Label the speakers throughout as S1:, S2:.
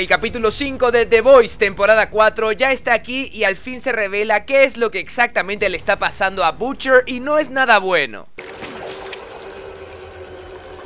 S1: El capítulo 5 de The Voice, temporada 4, ya está aquí y al fin se revela qué es lo que exactamente le está pasando a Butcher y no es nada bueno.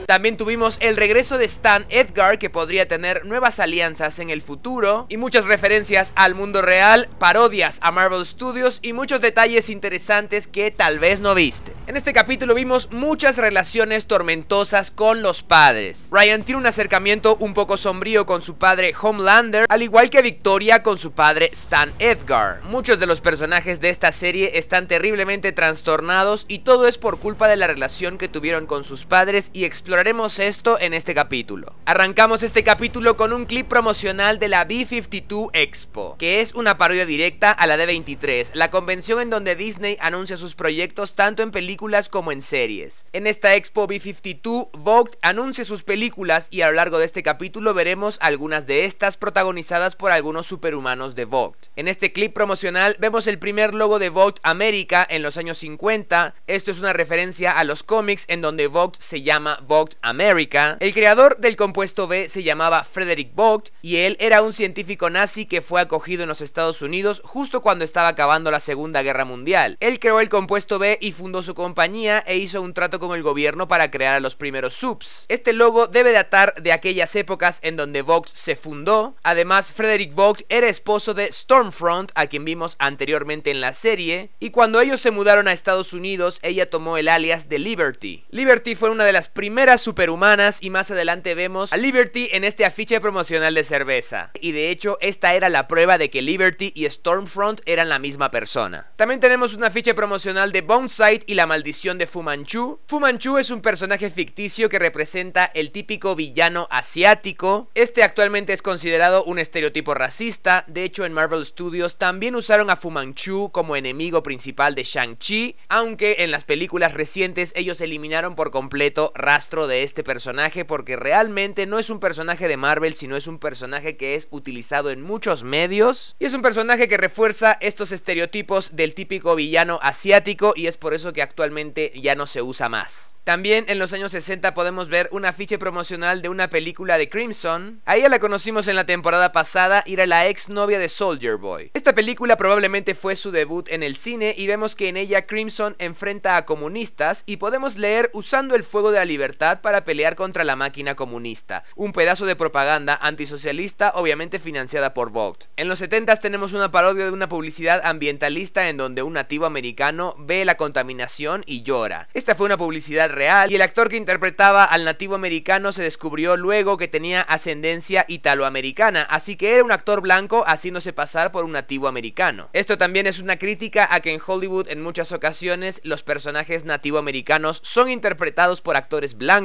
S1: También tuvimos el regreso de Stan Edgar, que podría tener nuevas alianzas en el futuro, y muchas referencias al mundo real, parodias a Marvel Studios y muchos detalles interesantes que tal vez no viste. En este capítulo vimos muchas relaciones tormentosas con los padres. Ryan tiene un acercamiento un poco sombrío con su padre Homelander, al igual que Victoria con su padre Stan Edgar. Muchos de los personajes de esta serie están terriblemente trastornados y todo es por culpa de la relación que tuvieron con sus padres y explotaron esto en este capítulo. Arrancamos este capítulo con un clip promocional de la B52 Expo, que es una parodia directa a la D23, la convención en donde Disney anuncia sus proyectos tanto en películas como en series. En esta Expo B52, Vogue anuncia sus películas y a lo largo de este capítulo veremos algunas de estas protagonizadas por algunos superhumanos de Vogue. En este clip promocional vemos el primer logo de Vogue América en los años 50. Esto es una referencia a los cómics en donde Vogue se llama Vogue America. El creador del compuesto B se llamaba Frederick Vogt y él era un científico nazi que fue acogido en los Estados Unidos justo cuando estaba acabando la Segunda Guerra Mundial. Él creó el compuesto B y fundó su compañía e hizo un trato con el gobierno para crear a los primeros subs. Este logo debe datar de aquellas épocas en donde Vogt se fundó. Además, Frederick Vogt era esposo de Stormfront, a quien vimos anteriormente en la serie, y cuando ellos se mudaron a Estados Unidos, ella tomó el alias de Liberty. Liberty fue una de las primeras superhumanas y más adelante vemos a Liberty en este afiche promocional de cerveza. Y de hecho, esta era la prueba de que Liberty y Stormfront eran la misma persona. También tenemos un afiche promocional de Boneside y la maldición de Fumanchu. Fumanchu es un personaje ficticio que representa el típico villano asiático. Este actualmente es considerado un estereotipo racista. De hecho, en Marvel Studios también usaron a Fumanchu como enemigo principal de Shang-Chi, aunque en las películas recientes ellos eliminaron por completo rastro de este personaje porque realmente no es un personaje de Marvel, sino es un personaje que es utilizado en muchos medios y es un personaje que refuerza estos estereotipos del típico villano asiático y es por eso que actualmente ya no se usa más. También en los años 60 podemos ver un afiche promocional de una película de Crimson. A ella la conocimos en la temporada pasada y era la ex novia de Soldier Boy. Esta película probablemente fue su debut en el cine y vemos que en ella Crimson enfrenta a comunistas y podemos leer usando el fuego de la libertad para pelear contra la máquina comunista, un pedazo de propaganda antisocialista obviamente financiada por Vogt. En los 70 tenemos una parodia de una publicidad ambientalista en donde un nativo americano ve la contaminación y llora. Esta fue una publicidad real y el actor que interpretaba al nativo americano se descubrió luego que tenía ascendencia italoamericana, así que era un actor blanco haciéndose pasar por un nativo americano. Esto también es una crítica a que en Hollywood en muchas ocasiones los personajes americanos son interpretados por actores blancos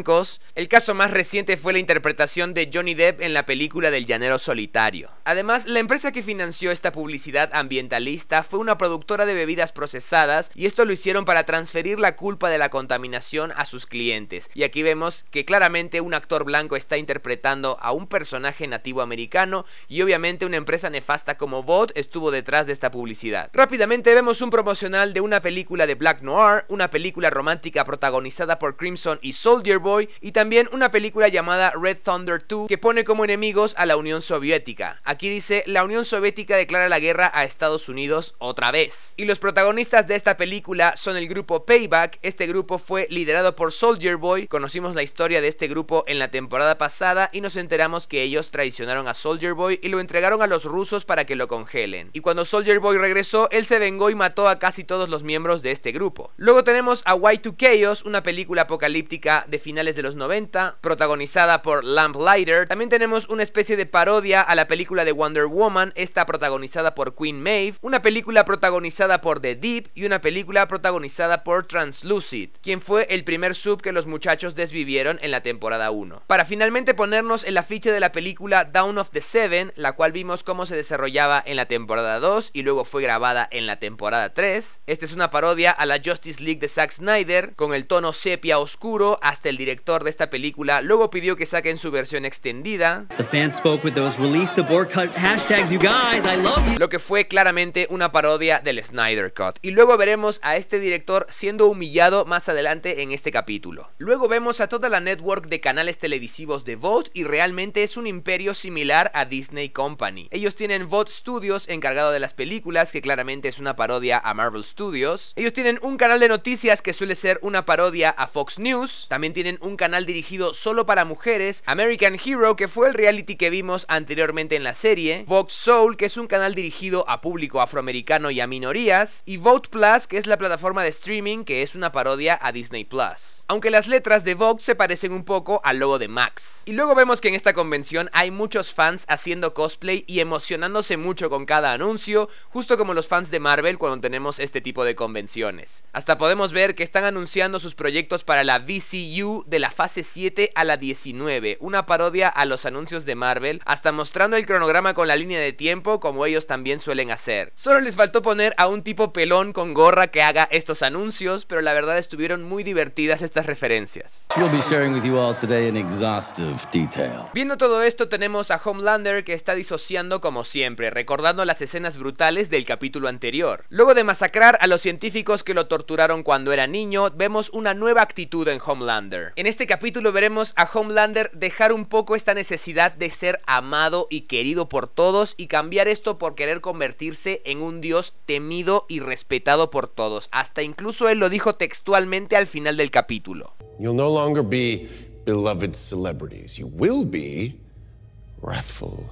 S1: el caso más reciente fue la interpretación de Johnny Depp en la película del llanero solitario. Además, la empresa que financió esta publicidad ambientalista fue una productora de bebidas procesadas y esto lo hicieron para transferir la culpa de la contaminación a sus clientes. Y aquí vemos que claramente un actor blanco está interpretando a un personaje nativo americano y obviamente una empresa nefasta como Bot estuvo detrás de esta publicidad. Rápidamente vemos un promocional de una película de Black Noir, una película romántica protagonizada por Crimson y Soldier Boy y también una película llamada Red Thunder 2 que pone como enemigos a la Unión Soviética. Aquí dice, la Unión Soviética declara la guerra a Estados Unidos otra vez. Y los protagonistas de esta película son el grupo Payback, este grupo fue liderado por Soldier Boy, conocimos la historia de este grupo en la temporada pasada y nos enteramos que ellos traicionaron a Soldier Boy y lo entregaron a los rusos para que lo congelen. Y cuando Soldier Boy regresó, él se vengó y mató a casi todos los miembros de este grupo. Luego tenemos a White to chaos una película apocalíptica de final de los 90, protagonizada por Lamplighter. También tenemos una especie de parodia a la película de Wonder Woman, esta protagonizada por Queen Maeve, una película protagonizada por The Deep y una película protagonizada por Translucid, quien fue el primer sub que los muchachos desvivieron en la temporada 1. Para finalmente ponernos el afiche de la película Down of the Seven, la cual vimos cómo se desarrollaba en la temporada 2 y luego fue grabada en la temporada 3. Esta es una parodia a la Justice League de Zack Snyder, con el tono sepia oscuro hasta el director de esta película luego pidió que saquen su versión extendida. Lo que fue claramente una parodia del Snyder Cut. Y luego veremos a este director siendo humillado más adelante en este capítulo. Luego vemos a toda la network de canales televisivos de VOD y realmente es un imperio similar a Disney Company. Ellos tienen VOD Studios encargado de las películas, que claramente es una parodia a Marvel Studios. Ellos tienen un canal de noticias que suele ser una parodia a Fox News. También tienen un canal dirigido solo para mujeres, American Hero, que fue el reality que vimos anteriormente en la serie, Vox Soul, que es un canal dirigido a público afroamericano y a minorías, y Vote Plus, que es la plataforma de streaming que es una parodia a Disney Plus. Aunque las letras de Vox se parecen un poco al logo de Max. Y luego vemos que en esta convención hay muchos fans haciendo cosplay y emocionándose mucho con cada anuncio, justo como los fans de Marvel cuando tenemos este tipo de convenciones. Hasta podemos ver que están anunciando sus proyectos para la VCU de la fase 7 a la 19, una parodia a los anuncios de Marvel, hasta mostrando el cronograma con la línea de tiempo como ellos también suelen hacer. Solo les faltó poner a un tipo pelón con gorra que haga estos anuncios, pero la verdad estuvieron muy divertidas estas referencias. Viendo todo esto tenemos a Homelander que está disociando como siempre, recordando las escenas brutales del capítulo anterior. Luego de masacrar a los científicos que lo torturaron cuando era niño, vemos una nueva actitud en Homelander. En este capítulo veremos a Homelander dejar un poco esta necesidad de ser amado y querido por todos y cambiar esto por querer convertirse en un dios temido y respetado por todos. Hasta incluso él lo dijo textualmente al final del capítulo. You'll no longer be beloved celebrities. You will be wrathful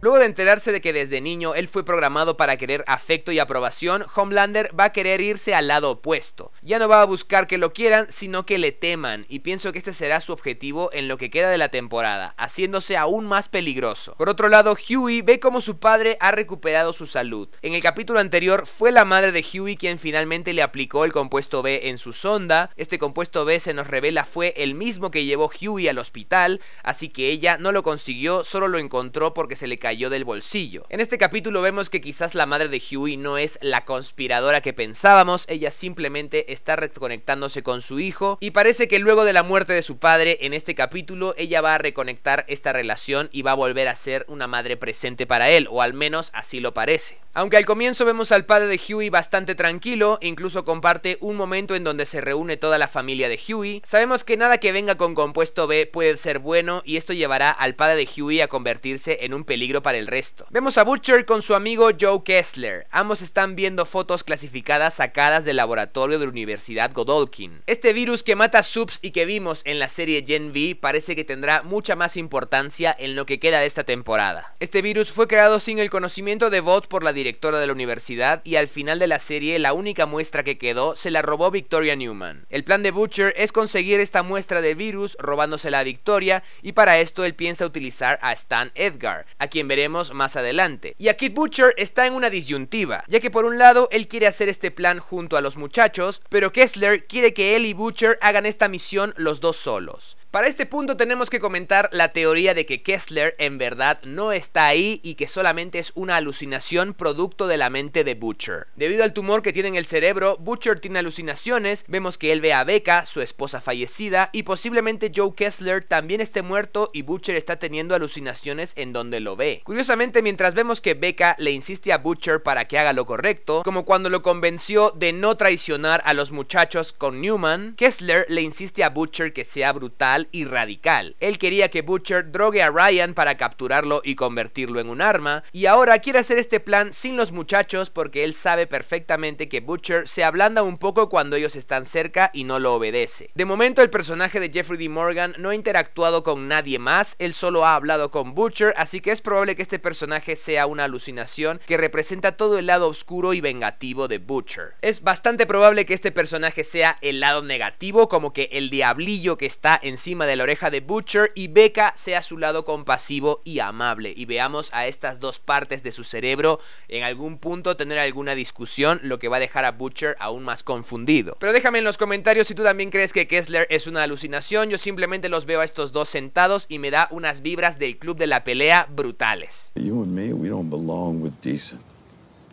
S1: Luego de enterarse de que desde niño él fue programado para querer afecto y aprobación, Homelander va a querer irse al lado opuesto. Ya no va a buscar que lo quieran, sino que le teman, y pienso que este será su objetivo en lo que queda de la temporada, haciéndose aún más peligroso. Por otro lado, Huey ve cómo su padre ha recuperado su salud. En el capítulo anterior fue la madre de Huey quien finalmente le aplicó el compuesto B en su sonda. Este compuesto B se nos revela fue el mismo que llevó Huey al hospital, así que ella no lo consiguió, solo lo encontró porque se le cayó cayó del bolsillo. En este capítulo vemos que quizás la madre de Huey no es la conspiradora que pensábamos, ella simplemente está reconectándose con su hijo y parece que luego de la muerte de su padre en este capítulo ella va a reconectar esta relación y va a volver a ser una madre presente para él, o al menos así lo parece. Aunque al comienzo vemos al padre de Huey bastante tranquilo, incluso comparte un momento en donde se reúne toda la familia de Huey, sabemos que nada que venga con compuesto B puede ser bueno y esto llevará al padre de Huey a convertirse en un peligro para el resto. Vemos a Butcher con su amigo Joe Kessler. Ambos están viendo fotos clasificadas sacadas del laboratorio de la Universidad Godolkin. Este virus que mata subs y que vimos en la serie Gen V parece que tendrá mucha más importancia en lo que queda de esta temporada. Este virus fue creado sin el conocimiento de Bot por la directora de la universidad y al final de la serie la única muestra que quedó se la robó Victoria Newman. El plan de Butcher es conseguir esta muestra de virus robándosela a Victoria y para esto él piensa utilizar a Stan Edgar, a quien veremos más adelante. Y a Kit Butcher está en una disyuntiva, ya que por un lado él quiere hacer este plan junto a los muchachos, pero Kessler quiere que él y Butcher hagan esta misión los dos solos. Para este punto tenemos que comentar la teoría de que Kessler en verdad no está ahí y que solamente es una alucinación producto de la mente de Butcher. Debido al tumor que tiene en el cerebro, Butcher tiene alucinaciones, vemos que él ve a Becca, su esposa fallecida, y posiblemente Joe Kessler también esté muerto y Butcher está teniendo alucinaciones en donde lo ve. Curiosamente, mientras vemos que Becca le insiste a Butcher para que haga lo correcto, como cuando lo convenció de no traicionar a los muchachos con Newman, Kessler le insiste a Butcher que sea brutal y radical. Él quería que Butcher drogue a Ryan para capturarlo y convertirlo en un arma, y ahora quiere hacer este plan sin los muchachos porque él sabe perfectamente que Butcher se ablanda un poco cuando ellos están cerca y no lo obedece. De momento el personaje de Jeffrey D. Morgan no ha interactuado con nadie más, él solo ha hablado con Butcher, así que es probable que este personaje sea una alucinación que representa todo el lado oscuro y vengativo de Butcher. Es bastante probable que este personaje sea el lado negativo, como que el diablillo que está encima de la oreja de Butcher y Becca sea su lado compasivo y amable y veamos a estas dos partes de su cerebro en algún punto tener alguna discusión, lo que va a dejar a Butcher aún más confundido. Pero déjame en los comentarios si tú también crees que Kessler es una alucinación, yo simplemente los veo a estos dos sentados y me da unas vibras del club de la pelea brutales.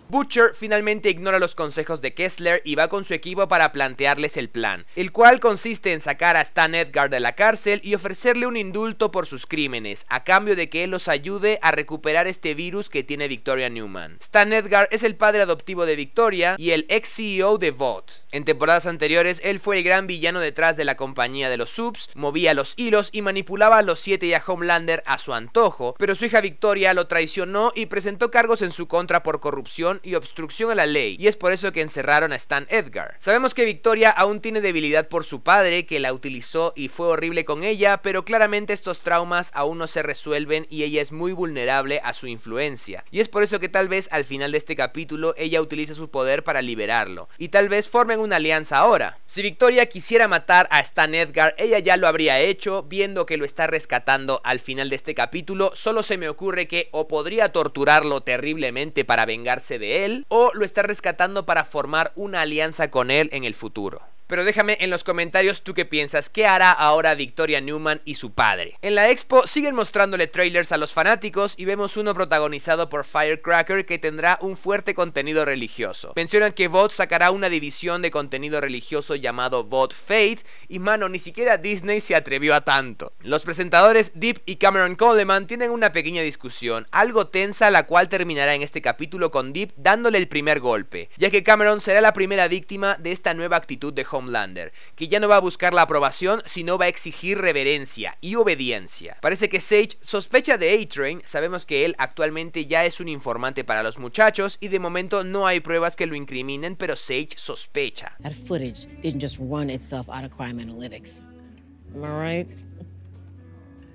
S1: Butcher finalmente ignora los consejos de Kessler y va con su equipo para plantearles el plan, el cual consiste en sacar a Stan Edgar de la cárcel y ofrecerle un indulto por sus crímenes, a cambio de que él los ayude a recuperar este virus que tiene Victoria Newman. Stan Edgar es el padre adoptivo de Victoria y el ex CEO de Vought. En temporadas anteriores, él fue el gran villano detrás de la compañía de los subs, movía los hilos y manipulaba a los 7 y a Homelander a su antojo, pero su hija Victoria lo traicionó y presentó cargos en su contra por corrupción y obstrucción a la ley, y es por eso que encerraron a Stan Edgar. Sabemos que Victoria aún tiene debilidad por su padre, que la utilizó y fue horrible con ella, pero claramente estos traumas aún no se resuelven y ella es muy vulnerable a su influencia. Y es por eso que tal vez al final de este capítulo ella utiliza su poder para liberarlo, y tal vez formen una alianza ahora. Si Victoria quisiera matar a Stan Edgar, ella ya lo habría hecho, viendo que lo está rescatando al final de este capítulo, solo se me ocurre que o podría torturarlo terriblemente para vengarse de él o lo está rescatando para formar una alianza con él en el futuro. Pero déjame en los comentarios tú qué piensas, qué hará ahora Victoria Newman y su padre. En la expo siguen mostrándole trailers a los fanáticos y vemos uno protagonizado por Firecracker que tendrá un fuerte contenido religioso. Mencionan que Bot sacará una división de contenido religioso llamado Bot Faith y mano, ni siquiera Disney se atrevió a tanto. Los presentadores Deep y Cameron Coleman tienen una pequeña discusión, algo tensa la cual terminará en este capítulo con Deep dándole el primer golpe, ya que Cameron será la primera víctima de esta nueva actitud de Homelander, que ya no va a buscar la aprobación, sino va a exigir reverencia y obediencia. Parece que Sage sospecha de A-Train, sabemos que él actualmente ya es un informante para los muchachos y de momento no hay pruebas que lo incriminen, pero Sage sospecha.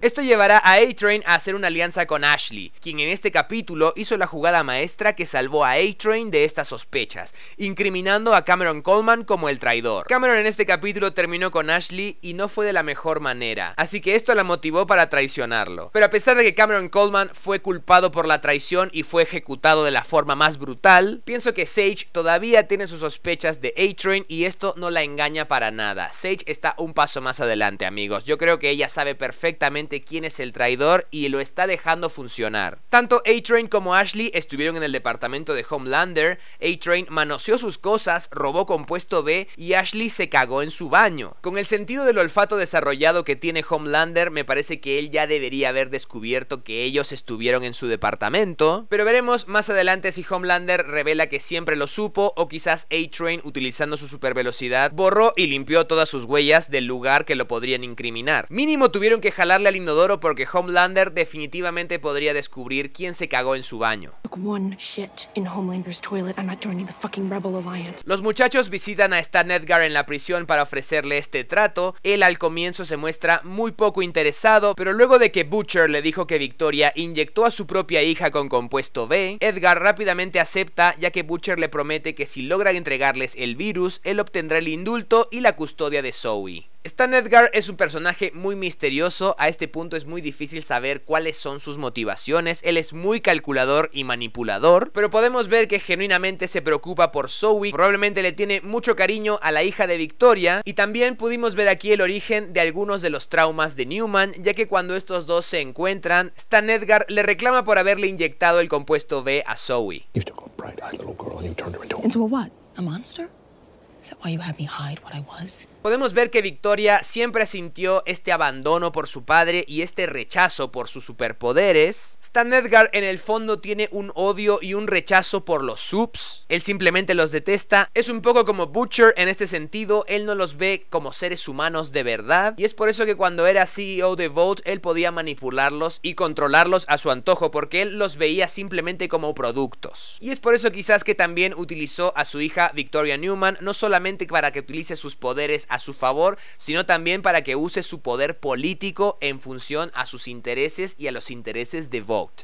S1: Esto llevará a A-Train a hacer una alianza con Ashley, quien en este capítulo hizo la jugada maestra que salvó a A-Train de estas sospechas, incriminando a Cameron Coleman como el traidor. Cameron en este capítulo terminó con Ashley y no fue de la mejor manera, así que esto la motivó para traicionarlo. Pero a pesar de que Cameron Coleman fue culpado por la traición y fue ejecutado de la forma más brutal, pienso que Sage todavía tiene sus sospechas de A-Train y esto no la engaña para nada. Sage está un paso más adelante, amigos. Yo creo que ella sabe perfectamente quién es el traidor y lo está dejando funcionar. Tanto A-Train como Ashley estuvieron en el departamento de Homelander, A-Train manoseó sus cosas, robó compuesto B y Ashley se cagó en su baño. Con el sentido del olfato desarrollado que tiene Homelander, me parece que él ya debería haber descubierto que ellos estuvieron en su departamento, pero veremos más adelante si Homelander revela que siempre lo supo o quizás A-Train utilizando su supervelocidad borró y limpió todas sus huellas del lugar que lo podrían incriminar. Mínimo tuvieron que jalarle al inodoro porque Homelander definitivamente podría descubrir quién se cagó en su baño. Los muchachos visitan a Stan Edgar en la prisión para ofrecerle este trato. Él al comienzo se muestra muy poco interesado, pero luego de que Butcher le dijo que Victoria inyectó a su propia hija con compuesto B, Edgar rápidamente acepta ya que Butcher le promete que si logran entregarles el virus, él obtendrá el indulto y la custodia de Zoe. Stan Edgar es un personaje muy misterioso, a este punto es muy difícil saber cuáles son sus motivaciones, él es muy calculador y manipulador, pero podemos ver que genuinamente se preocupa por Zoe, probablemente le tiene mucho cariño a la hija de Victoria, y también pudimos ver aquí el origen de algunos de los traumas de Newman, ya que cuando estos dos se encuentran, Stan Edgar le reclama por haberle inyectado el compuesto B a Zoe. Podemos ver que Victoria siempre sintió este abandono por su padre y este rechazo por sus superpoderes. Stan Edgar en el fondo tiene un odio y un rechazo por los subs. Él simplemente los detesta. Es un poco como Butcher en este sentido. Él no los ve como seres humanos de verdad. Y es por eso que cuando era CEO de Vote, él podía manipularlos y controlarlos a su antojo porque él los veía simplemente como productos. Y es por eso quizás que también utilizó a su hija Victoria Newman, no solamente para que utilice sus poderes a su favor, sino también para que use su poder político en función a sus intereses y a los intereses de Vogt.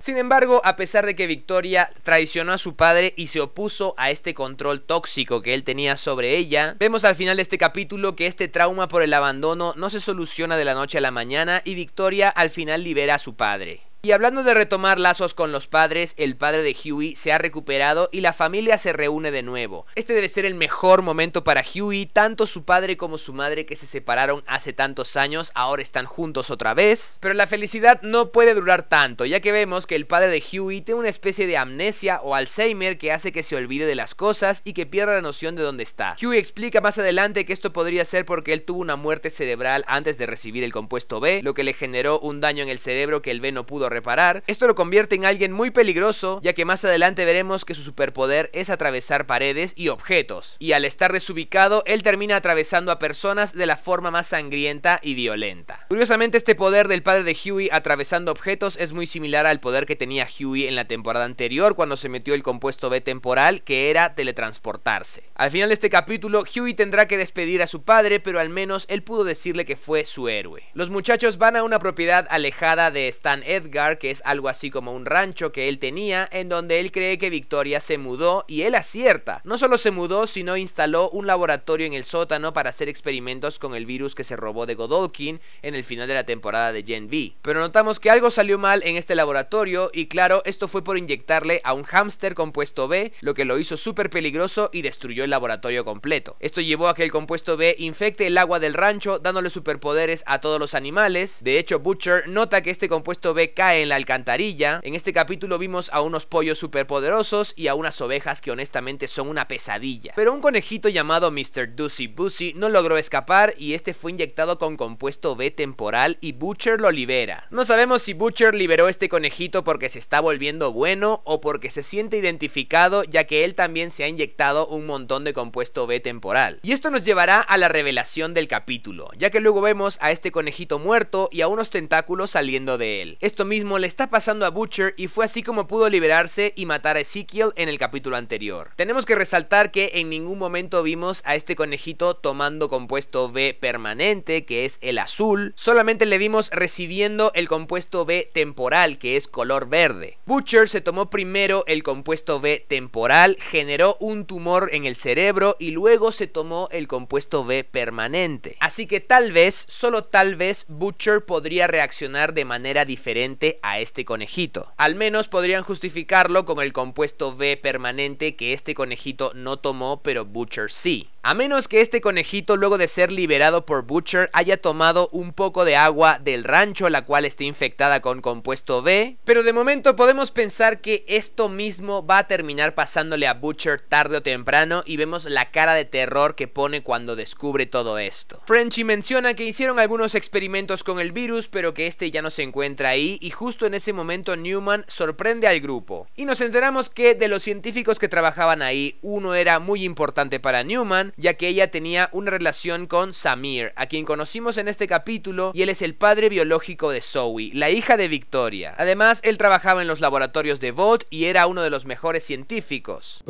S1: Sin embargo, a pesar de que Victoria traicionó a su padre y se opuso a este control tóxico que él tenía sobre ella, vemos al final de este capítulo que este trauma por el abandono no se soluciona de la noche a la mañana y Victoria al final libera a su padre. Y hablando de retomar lazos con los padres, el padre de Huey se ha recuperado y la familia se reúne de nuevo. Este debe ser el mejor momento para Huey, tanto su padre como su madre que se separaron hace tantos años, ahora están juntos otra vez. Pero la felicidad no puede durar tanto, ya que vemos que el padre de Huey tiene una especie de amnesia o Alzheimer que hace que se olvide de las cosas y que pierda la noción de dónde está. Huey explica más adelante que esto podría ser porque él tuvo una muerte cerebral antes de recibir el compuesto B, lo que le generó un daño en el cerebro que el B no pudo reparar. Esto lo convierte en alguien muy peligroso, ya que más adelante veremos que su superpoder es atravesar paredes y objetos. Y al estar desubicado, él termina atravesando a personas de la forma más sangrienta y violenta. Curiosamente, este poder del padre de Huey atravesando objetos es muy similar al poder que tenía Huey en la temporada anterior cuando se metió el compuesto B temporal, que era teletransportarse. Al final de este capítulo, Huey tendrá que despedir a su padre, pero al menos él pudo decirle que fue su héroe. Los muchachos van a una propiedad alejada de Stan Edgar que es algo así como un rancho que él tenía, en donde él cree que Victoria se mudó y él acierta. No solo se mudó, sino instaló un laboratorio en el sótano para hacer experimentos con el virus que se robó de Godolkin en el final de la temporada de Gen V. Pero notamos que algo salió mal en este laboratorio y claro, esto fue por inyectarle a un hámster compuesto B, lo que lo hizo súper peligroso y destruyó el laboratorio completo. Esto llevó a que el compuesto B infecte el agua del rancho dándole superpoderes a todos los animales. De hecho, Butcher nota que este compuesto B en la alcantarilla. En este capítulo vimos a unos pollos superpoderosos y a unas ovejas que honestamente son una pesadilla. Pero un conejito llamado Mr. Doozy Boozy no logró escapar y este fue inyectado con compuesto B temporal y Butcher lo libera. No sabemos si Butcher liberó este conejito porque se está volviendo bueno o porque se siente identificado ya que él también se ha inyectado un montón de compuesto B temporal. Y esto nos llevará a la revelación del capítulo, ya que luego vemos a este conejito muerto y a unos tentáculos saliendo de él. Esto le está pasando a Butcher y fue así como pudo liberarse y matar a Ezekiel en el capítulo anterior. Tenemos que resaltar que en ningún momento vimos a este conejito tomando compuesto B permanente, que es el azul, solamente le vimos recibiendo el compuesto B temporal, que es color verde. Butcher se tomó primero el compuesto B temporal, generó un tumor en el cerebro y luego se tomó el compuesto B permanente. Así que tal vez, solo tal vez, Butcher podría reaccionar de manera diferente a este conejito. Al menos podrían justificarlo con el compuesto B permanente que este conejito no tomó pero Butcher sí. A menos que este conejito luego de ser liberado por Butcher haya tomado un poco de agua del rancho la cual está infectada con compuesto B, pero de momento podemos pensar que esto mismo va a terminar pasándole a Butcher tarde o temprano y vemos la cara de terror que pone cuando descubre todo esto. Frenchy menciona que hicieron algunos experimentos con el virus pero que este ya no se encuentra ahí y justo en ese momento Newman sorprende al grupo y nos enteramos que de los científicos que trabajaban ahí uno era muy importante para Newman ya que ella tenía una relación con Samir, a quien conocimos en este capítulo, y él es el padre biológico de Zoe, la hija de Victoria. Además, él trabajaba en los laboratorios de Vought y era uno de los mejores científicos.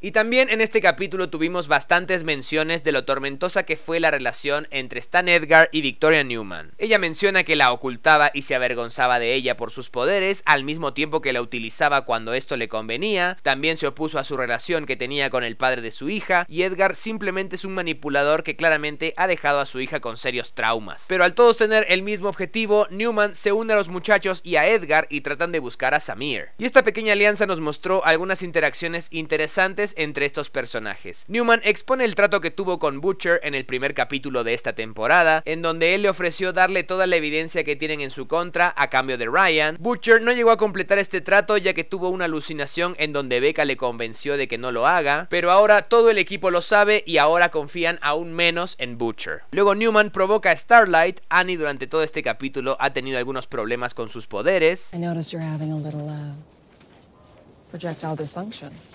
S1: Y también en este capítulo tuvimos bastantes menciones de lo tormentosa que fue la relación entre Stan Edgar y Victoria Newman. Ella menciona que la ocultaba y se avergonzaba de ella por sus poderes al mismo tiempo que la utilizaba cuando esto le convenía, también se opuso a su relación que tenía con el padre de su hija, y Edgar simplemente es un manipulador que claramente ha dejado a su hija con serios traumas. Pero al todos tener el mismo objetivo, Newman se une a los muchachos y a Edgar y tratan de buscar a Samir. Y esta pequeña alianza nos mostró algunas interacciones interesantes entre estos personajes. Newman expone el trato que tuvo con Butcher en el primer capítulo de esta temporada, en donde él le ofreció darle toda la evidencia que tienen en su contra a cambio de Ryan. Butcher no llegó a completar este trato ya que tuvo una alucinación en donde Becca le convenció de que no lo haga, pero ahora todo el equipo lo sabe y ahora confían aún menos en Butcher. Luego Newman provoca a Starlight, Annie durante todo este capítulo ha tenido algunos problemas con sus poderes.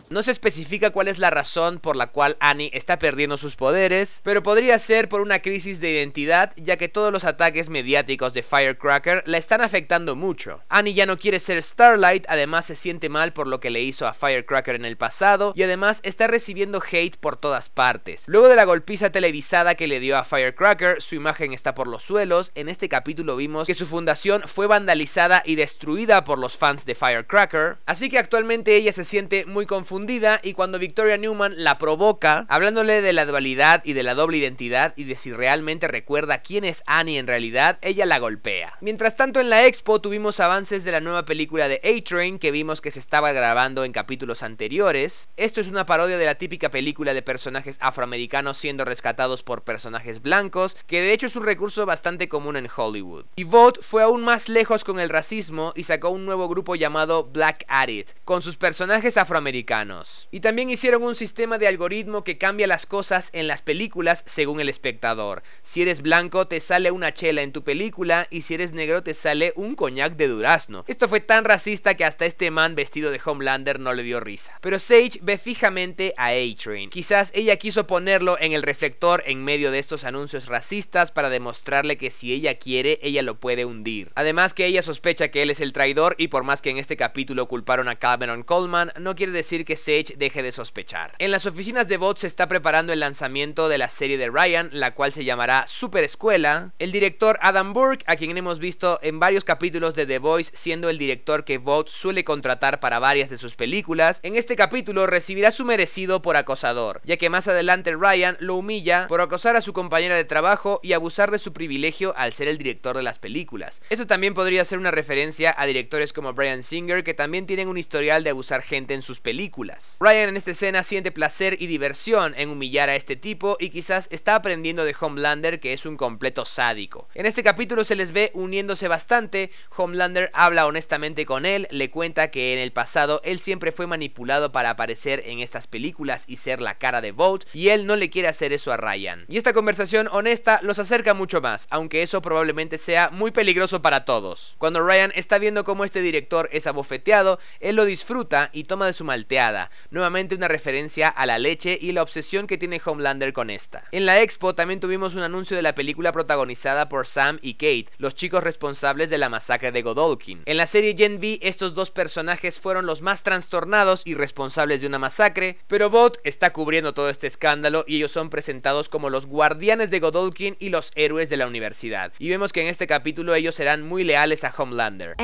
S1: No se especifica cuál es la razón por la cual Annie está perdiendo sus poderes, pero podría ser por una crisis de identidad, ya que todos los ataques mediáticos de Firecracker la están afectando mucho. Annie ya no quiere ser Starlight, además se siente mal por lo que le hizo a Firecracker en el pasado, y además está recibiendo hate por todas partes. Luego de la golpiza televisada que le dio a Firecracker, su imagen está por los suelos, en este capítulo vimos que su fundación fue vandalizada y destruida por los fans de Firecracker, así que actualmente ella se siente muy confundida y cuando Victoria Newman la provoca, hablándole de la dualidad y de la doble identidad y de si realmente recuerda quién es Annie en realidad, ella la golpea. Mientras tanto en la expo tuvimos avances de la nueva película de A-Train que vimos que se estaba grabando en capítulos anteriores. Esto es una parodia de la típica película de personajes afroamericanos siendo rescatados por personajes blancos, que de hecho es un recurso bastante común en Hollywood. Y Vought fue aún más lejos con el racismo y sacó un nuevo grupo llamado Black Arid con sus personajes afroamericanos. Y también hicieron un sistema de algoritmo que cambia las cosas en las películas según el espectador. Si eres blanco te sale una chela en tu película y si eres negro te sale un coñac de durazno. Esto fue tan racista que hasta este man vestido de Homelander no le dio risa. Pero Sage ve fijamente a a Quizás ella quiso ponerlo en el reflector en medio de estos anuncios racistas para demostrarle que si ella quiere, ella lo puede hundir. Además que ella sospecha que él es el traidor y por más que en este capítulo culparon a Cameron Coleman, no quiere decir que Sage deje de sospechar. En las oficinas de Bot se está preparando el lanzamiento de la serie de Ryan, la cual se llamará Super Escuela. El director Adam Burke, a quien hemos visto en varios capítulos de The Voice, siendo el director que Bot suele contratar para varias de sus películas, en este capítulo recibirá su merecido por acosador, ya que más adelante Ryan lo humilla por acosar a su compañera de trabajo y abusar de su privilegio al ser el director de las películas. Esto también podría ser una referencia a directores como Brian Singer, que también tienen un historial de usar gente en sus películas. Ryan en esta escena siente placer y diversión en humillar a este tipo y quizás está aprendiendo de Homelander que es un completo sádico. En este capítulo se les ve uniéndose bastante, Homelander habla honestamente con él, le cuenta que en el pasado él siempre fue manipulado para aparecer en estas películas y ser la cara de Bolt y él no le quiere hacer eso a Ryan. Y esta conversación honesta los acerca mucho más, aunque eso probablemente sea muy peligroso para todos. Cuando Ryan está viendo cómo este director es abofeteado, él lo disfruta y toma de su malteada, nuevamente una referencia a la leche y la obsesión que tiene Homelander con esta. En la expo también tuvimos un anuncio de la película protagonizada por Sam y Kate, los chicos responsables de la masacre de Godolkin. En la serie Gen V estos dos personajes fueron los más trastornados y responsables de una masacre, pero Bot está cubriendo todo este escándalo y ellos son presentados como los guardianes de Godolkin y los héroes de la universidad. Y vemos que en este capítulo ellos serán muy leales a Homelander.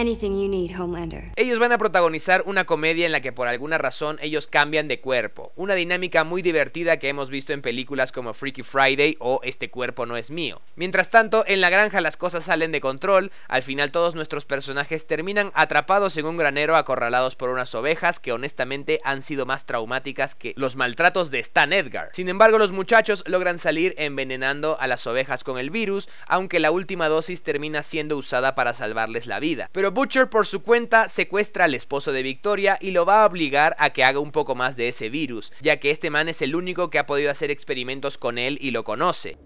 S1: Homelander. Ellos van a protagonizar una comedia ...media en la que por alguna razón ellos cambian de cuerpo, una dinámica muy divertida que hemos visto en películas como Freaky Friday o Este cuerpo no es mío. Mientras tanto, en la granja las cosas salen de control, al final todos nuestros personajes terminan atrapados en un granero acorralados por unas ovejas que honestamente han sido más traumáticas que los maltratos de Stan Edgar. Sin embargo, los muchachos logran salir envenenando a las ovejas con el virus, aunque la última dosis termina siendo usada para salvarles la vida. Pero Butcher por su cuenta secuestra al esposo de Victoria y lo va a obligar a que haga un poco más de ese virus, ya que este man es el único que ha podido hacer experimentos con él y lo conoce.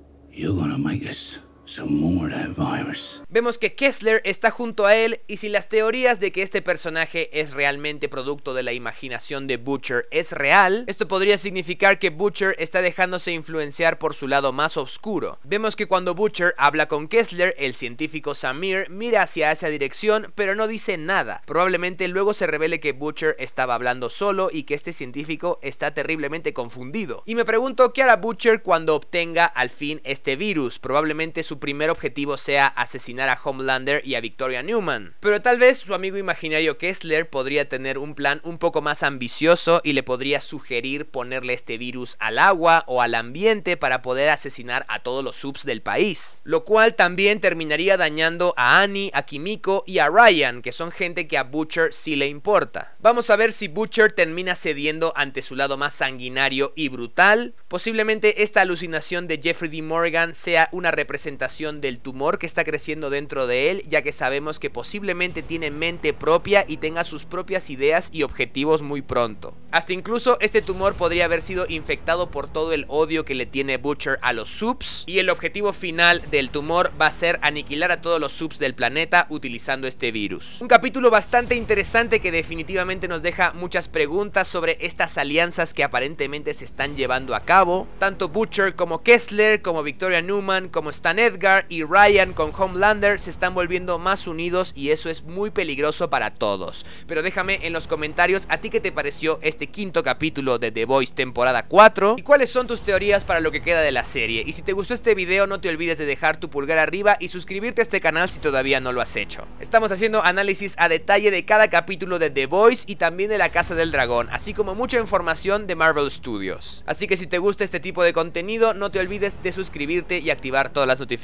S1: Vemos que Kessler está junto a él y si las teorías de que este personaje es realmente producto de la imaginación de Butcher es real, esto podría significar que Butcher está dejándose influenciar por su lado más oscuro. Vemos que cuando Butcher habla con Kessler, el científico Samir mira hacia esa dirección pero no dice nada. Probablemente luego se revele que Butcher estaba hablando solo y que este científico está terriblemente confundido. Y me pregunto qué hará Butcher cuando obtenga al fin este virus, probablemente su primer objetivo sea asesinar a Homelander y a Victoria Newman. Pero tal vez su amigo imaginario Kessler podría tener un plan un poco más ambicioso y le podría sugerir ponerle este virus al agua o al ambiente para poder asesinar a todos los subs del país. Lo cual también terminaría dañando a Annie, a Kimiko y a Ryan, que son gente que a Butcher sí le importa. Vamos a ver si Butcher termina cediendo ante su lado más sanguinario y brutal. Posiblemente esta alucinación de Jeffrey D. Morgan sea una representación del tumor que está creciendo dentro de él, ya que sabemos que posiblemente tiene mente propia y tenga sus propias ideas y objetivos muy pronto. Hasta incluso este tumor podría haber sido infectado por todo el odio que le tiene Butcher a los subs, y el objetivo final del tumor va a ser aniquilar a todos los subs del planeta utilizando este virus. Un capítulo bastante interesante que definitivamente nos deja muchas preguntas sobre estas alianzas que aparentemente se están llevando a cabo, tanto Butcher como Kessler, como Victoria Newman, como Stan Edwards, Edgar y Ryan con Homelander se están volviendo más unidos y eso es muy peligroso para todos. Pero déjame en los comentarios a ti qué te pareció este quinto capítulo de The Voice temporada 4 y cuáles son tus teorías para lo que queda de la serie. Y si te gustó este video no te olvides de dejar tu pulgar arriba y suscribirte a este canal si todavía no lo has hecho. Estamos haciendo análisis a detalle de cada capítulo de The Voice y también de La Casa del Dragón, así como mucha información de Marvel Studios. Así que si te gusta este tipo de contenido no te olvides de suscribirte y activar todas las notificaciones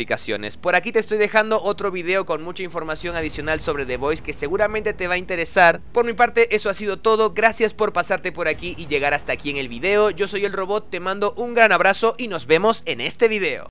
S1: por aquí te estoy dejando otro video con mucha información adicional sobre The Voice que seguramente te va a interesar. Por mi parte eso ha sido todo, gracias por pasarte por aquí y llegar hasta aquí en el video. Yo soy el robot, te mando un gran abrazo y nos vemos en este video.